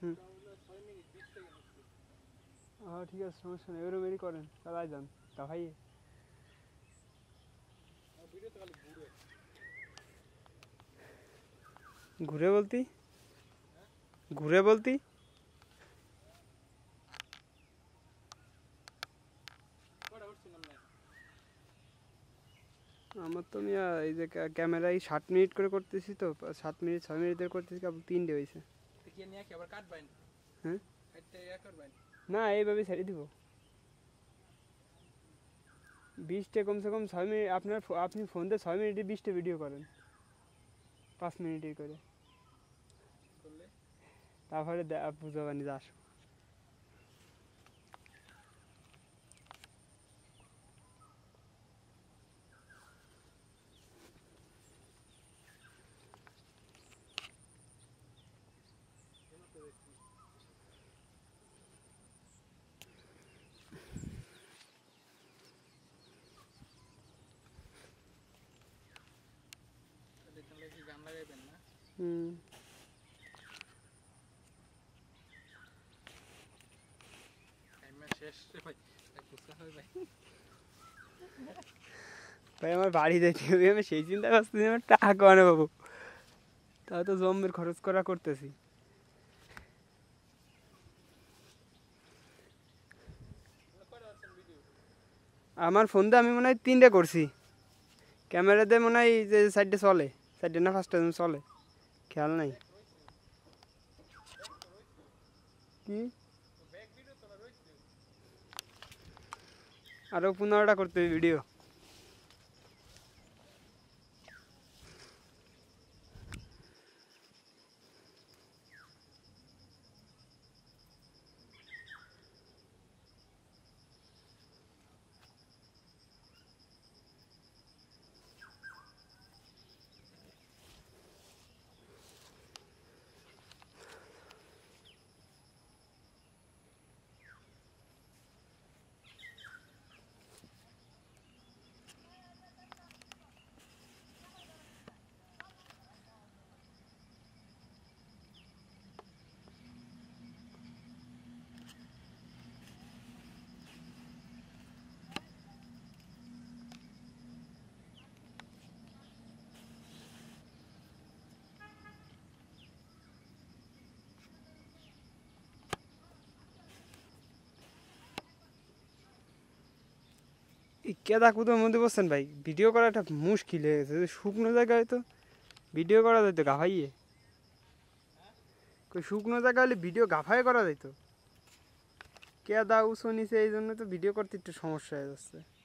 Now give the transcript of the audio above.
হুম হ্যাঁ ঠিক আছে সমস্যা নেই এরই করেন তারাই যান তা ভাই ঘুরে বলতি ঘুরে বলতি আমার তো আমি এই যে ক্যামেরায় ষাট মিনিট করে করতেছি তো ষাট মিনিট ছয় মিনিট করতেছি তিনটে হয়েছে হ্যাঁ? না এইভাবে ছেড়ে দিব বিশটা কমসে কম ছয় মিনিট আপনার আপনি ফোনতে ছয় মিনিটে বিশটা ভিডিও করেন পাঁচ মিনিটের করে তারপরে বুঝাবানি আসবো হুম ভাই আমার বাড়ি যেতে হবে আমি সেই চিন্তা করতেছি আমার টাকা আনে বাবু তাও তো জম্মের খরচ করা করতেছি আমার ফোন দিয়ে আমি মনে হয় তিনটে করছি ক্যামেরাতে মনে হয় যে সাইডে চলে সাইডে না ফার্স্ট চলে ख्याल नहीं कि आरो पुनः करते वीडियो কেদা কুদোর মধ্যে বসছেন ভাই ভিডিও করাটা মুশকিল হয়ে গেছে শুকনো জায়গায় তো ভিডিও করা যেত গাফাইয়ে শুকনো জায়গা হলে ভিডিও গাফাই করা যেত কেদা উঁচু নিচে এই জন্য তো ভিডিও করতে একটু সমস্যা হয়ে যাচ্ছে